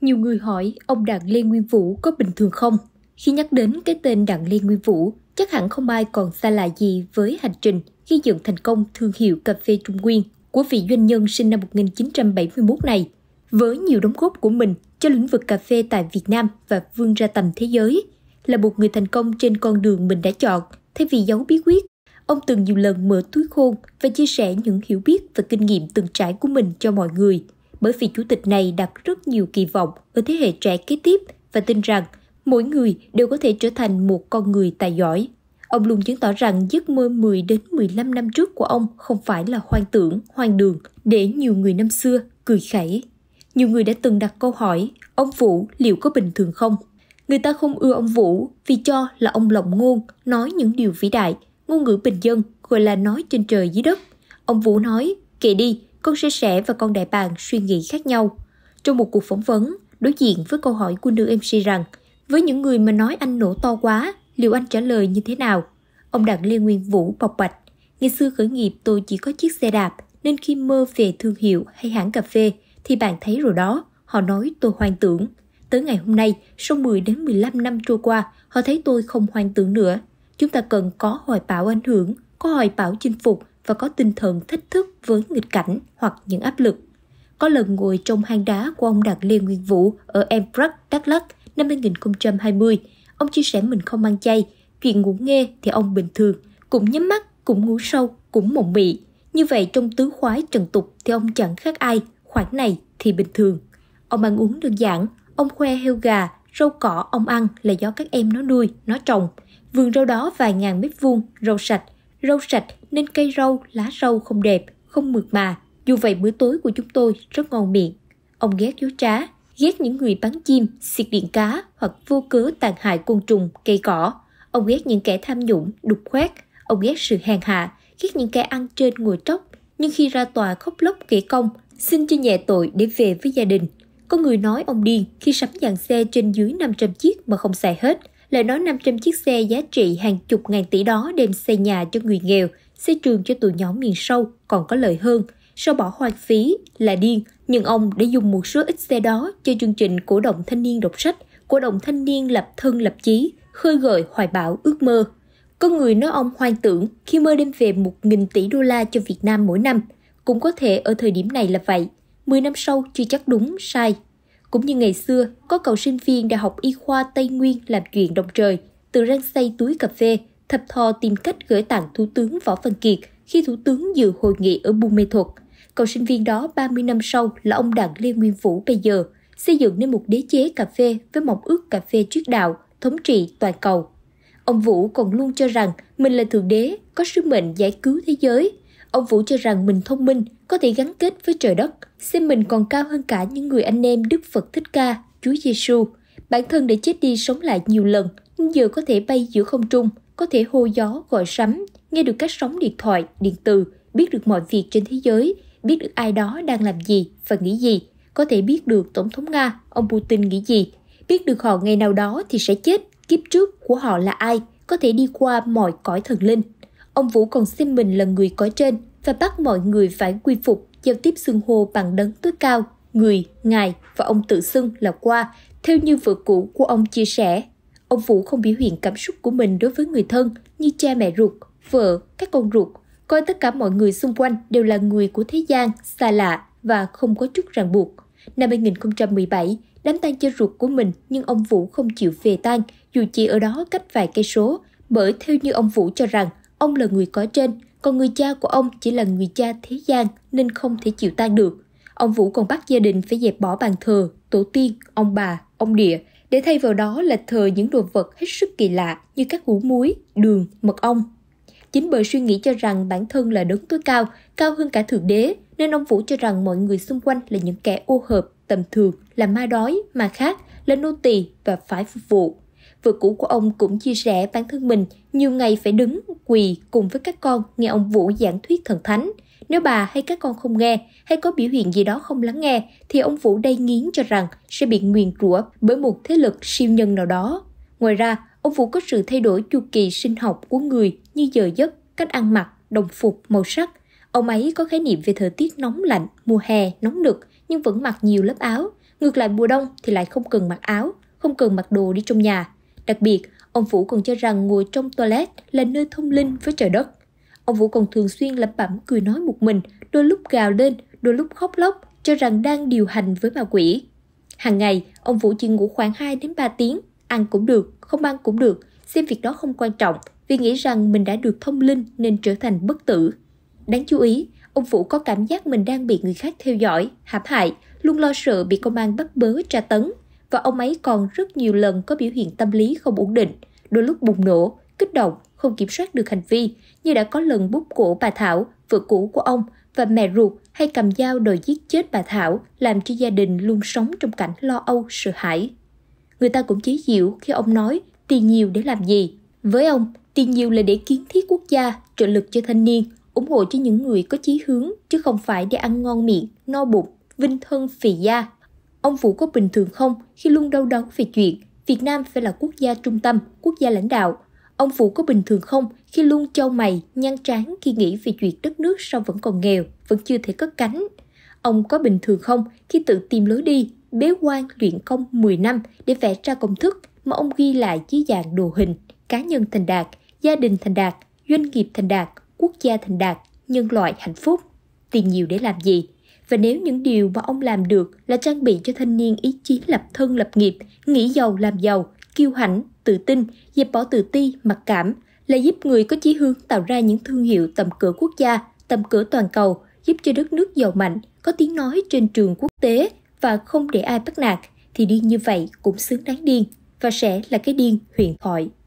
Nhiều người hỏi ông Đặng Lê Nguyên Vũ có bình thường không? Khi nhắc đến cái tên Đặng Lê Nguyên Vũ, chắc hẳn không ai còn xa lạ gì với hành trình khi dựng thành công thương hiệu cà phê Trung Nguyên của vị doanh nhân sinh năm 1971 này. Với nhiều đóng góp của mình cho lĩnh vực cà phê tại Việt Nam và vươn ra tầm thế giới, là một người thành công trên con đường mình đã chọn, thay vì giấu bí quyết, ông từng nhiều lần mở túi khôn và chia sẻ những hiểu biết và kinh nghiệm từng trải của mình cho mọi người – bởi vì chủ tịch này đặt rất nhiều kỳ vọng ở thế hệ trẻ kế tiếp và tin rằng mỗi người đều có thể trở thành một con người tài giỏi. Ông luôn chứng tỏ rằng giấc mơ 10 đến 15 năm trước của ông không phải là hoang tưởng, hoang đường để nhiều người năm xưa cười khẩy. Nhiều người đã từng đặt câu hỏi, ông Vũ liệu có bình thường không? Người ta không ưa ông Vũ vì cho là ông lộng ngôn, nói những điều vĩ đại, ngôn ngữ bình dân gọi là nói trên trời dưới đất. Ông Vũ nói, kệ đi, con sẽ sẻ và con đại bàng suy nghĩ khác nhau. Trong một cuộc phỏng vấn, đối diện với câu hỏi của nữ MC rằng với những người mà nói anh nổ to quá, liệu anh trả lời như thế nào? Ông Đặng Lê Nguyên Vũ bộc bạch, ngày xưa khởi nghiệp tôi chỉ có chiếc xe đạp, nên khi mơ về thương hiệu hay hãng cà phê thì bạn thấy rồi đó, họ nói tôi hoang tưởng. Tới ngày hôm nay, sau 10 đến 15 năm trôi qua, họ thấy tôi không hoang tưởng nữa. Chúng ta cần có hoài bão ảnh hưởng, có hoài bão chinh phục và có tinh thần thách thức với nghịch cảnh hoặc những áp lực. Có lần ngồi trong hang đá của ông Đạt Lê Nguyên Vũ ở Embrac, Đắk Lắk năm 2020, ông chia sẻ mình không ăn chay, chuyện ngủ nghe thì ông bình thường, cũng nhắm mắt, cũng ngủ sâu, cũng mộng mị. Như vậy trong tứ khoái trần tục thì ông chẳng khác ai, khoản này thì bình thường. Ông ăn uống đơn giản, ông khoe heo gà, rau cỏ ông ăn là do các em nó nuôi, nó trồng. Vườn rau đó vài ngàn mét vuông, rau sạch, Rau sạch nên cây rau, lá rau không đẹp, không mượt mà. Dù vậy bữa tối của chúng tôi rất ngon miệng. Ông ghét dối trá, ghét những người bắn chim, xịt điện cá hoặc vô cớ tàn hại côn trùng, cây cỏ. Ông ghét những kẻ tham nhũng, đục khoét. Ông ghét sự hèn hạ, ghét những kẻ ăn trên ngồi tróc. Nhưng khi ra tòa khóc lóc kể công, xin cho nhẹ tội để về với gia đình. Có người nói ông điên khi sắm dàn xe trên dưới 500 chiếc mà không xài hết. Lại nói 500 chiếc xe giá trị hàng chục ngàn tỷ đó đem xây nhà cho người nghèo, xây trường cho tụi nhóm miền sâu còn có lợi hơn. Sao bỏ hoang phí là điên, nhưng ông đã dùng một số ít xe đó cho chương trình cổ động thanh niên đọc sách, cổ động thanh niên lập thân lập chí, khơi gợi hoài bão ước mơ. Có người nói ông hoang tưởng khi mơ đem về 1.000 tỷ đô la cho Việt Nam mỗi năm. Cũng có thể ở thời điểm này là vậy. 10 năm sau chưa chắc đúng, sai. Cũng như ngày xưa, có cậu sinh viên Đại học Y khoa Tây Nguyên làm chuyện đồng trời, từ răng xay túi cà phê, thập thò tìm cách gửi tặng Thủ tướng Võ Văn Kiệt khi Thủ tướng dự hội nghị ở Buôn Mê thuật Cậu sinh viên đó 30 năm sau là ông Đặng Lê Nguyên Vũ bây giờ, xây dựng nên một đế chế cà phê với mộng ước cà phê triết đạo, thống trị toàn cầu. Ông Vũ còn luôn cho rằng mình là thượng đế, có sứ mệnh giải cứu thế giới, Ông Vũ cho rằng mình thông minh, có thể gắn kết với trời đất, xem mình còn cao hơn cả những người anh em Đức Phật Thích Ca, Chúa Giêsu. Bản thân đã chết đi sống lại nhiều lần, nhưng giờ có thể bay giữa không trung, có thể hô gió gọi sấm, nghe được các sóng điện thoại, điện từ, biết được mọi việc trên thế giới, biết được ai đó đang làm gì và nghĩ gì, có thể biết được Tổng thống Nga, ông Putin nghĩ gì, biết được họ ngày nào đó thì sẽ chết, kiếp trước của họ là ai, có thể đi qua mọi cõi thần linh. Ông Vũ còn xem mình là người có trên và bắt mọi người phải quy phục giao tiếp xưng hô bằng đấng tối cao, người, ngài và ông tự xưng là qua, theo như vợ cũ của ông chia sẻ. Ông Vũ không biểu hiện cảm xúc của mình đối với người thân như cha mẹ ruột, vợ, các con ruột, coi tất cả mọi người xung quanh đều là người của thế gian, xa lạ và không có chút ràng buộc. Năm 2017, đám tang cho ruột của mình nhưng ông Vũ không chịu về tang dù chỉ ở đó cách vài cây số, bởi theo như ông Vũ cho rằng Ông là người có trên, còn người cha của ông chỉ là người cha thế gian nên không thể chịu tan được. Ông Vũ còn bắt gia đình phải dẹp bỏ bàn thờ, tổ tiên, ông bà, ông địa để thay vào đó là thờ những đồ vật hết sức kỳ lạ như các hũ muối, đường, mật ong. Chính bởi suy nghĩ cho rằng bản thân là đấng tối cao, cao hơn cả thượng đế, nên ông Vũ cho rằng mọi người xung quanh là những kẻ ô hợp, tầm thường, là ma đói, mà khác, là nô tỳ và phải phục vụ. Vợ cũ của ông cũng chia sẻ bản thân mình nhiều ngày phải đứng, quỳ cùng với các con nghe ông Vũ giảng thuyết thần thánh. Nếu bà hay các con không nghe, hay có biểu hiện gì đó không lắng nghe, thì ông Vũ đây nghiến cho rằng sẽ bị nguyền rủa bởi một thế lực siêu nhân nào đó. Ngoài ra, ông Vũ có sự thay đổi chu kỳ sinh học của người như giờ giấc, cách ăn mặc, đồng phục, màu sắc. Ông ấy có khái niệm về thời tiết nóng lạnh, mùa hè, nóng nực nhưng vẫn mặc nhiều lớp áo. Ngược lại mùa đông thì lại không cần mặc áo, không cần mặc đồ đi trong nhà. Đặc biệt, ông Vũ còn cho rằng ngồi trong toilet là nơi thông linh với trời đất. Ông Vũ còn thường xuyên lẩm bẩm cười nói một mình, đôi lúc gào lên, đôi lúc khóc lóc, cho rằng đang điều hành với ma quỷ. Hàng ngày, ông Vũ chỉ ngủ khoảng 2 đến 3 tiếng, ăn cũng được, không ăn cũng được, xem việc đó không quan trọng vì nghĩ rằng mình đã được thông linh nên trở thành bất tử. Đáng chú ý, ông Vũ có cảm giác mình đang bị người khác theo dõi, hãm hại, luôn lo sợ bị công an bắt bớ tra tấn và ông ấy còn rất nhiều lần có biểu hiện tâm lý không ổn định, đôi lúc bùng nổ, kích động, không kiểm soát được hành vi, như đã có lần bút cổ bà Thảo, vợ cũ của ông và mẹ ruột hay cầm dao đòi giết chết bà Thảo, làm cho gia đình luôn sống trong cảnh lo âu, sợ hãi. Người ta cũng chế giễu khi ông nói tiền nhiều để làm gì. Với ông, tiền nhiều là để kiến thiết quốc gia, trợ lực cho thanh niên, ủng hộ cho những người có chí hướng, chứ không phải để ăn ngon miệng, no bụng, vinh thân phì gia, Ông Vũ có bình thường không khi luôn đau đớn về chuyện Việt Nam phải là quốc gia trung tâm, quốc gia lãnh đạo? Ông Vũ có bình thường không khi luôn châu mày, nhăn trán khi nghĩ về chuyện đất nước sao vẫn còn nghèo, vẫn chưa thể cất cánh? Ông có bình thường không khi tự tìm lối đi, bế quan luyện công 10 năm để vẽ ra công thức mà ông ghi lại dưới dạng đồ hình, cá nhân thành đạt, gia đình thành đạt, doanh nghiệp thành đạt, quốc gia thành đạt, nhân loại hạnh phúc? Tiền nhiều để làm gì? và nếu những điều mà ông làm được là trang bị cho thanh niên ý chí lập thân lập nghiệp, nghĩ giàu làm giàu, kiêu hãnh, tự tin, dẹp bỏ tự ti, mặc cảm, là giúp người có chí hướng tạo ra những thương hiệu tầm cỡ quốc gia, tầm cỡ toàn cầu, giúp cho đất nước giàu mạnh, có tiếng nói trên trường quốc tế và không để ai bắt nạt, thì điên như vậy cũng xứng đáng điên và sẽ là cái điên huyền thoại.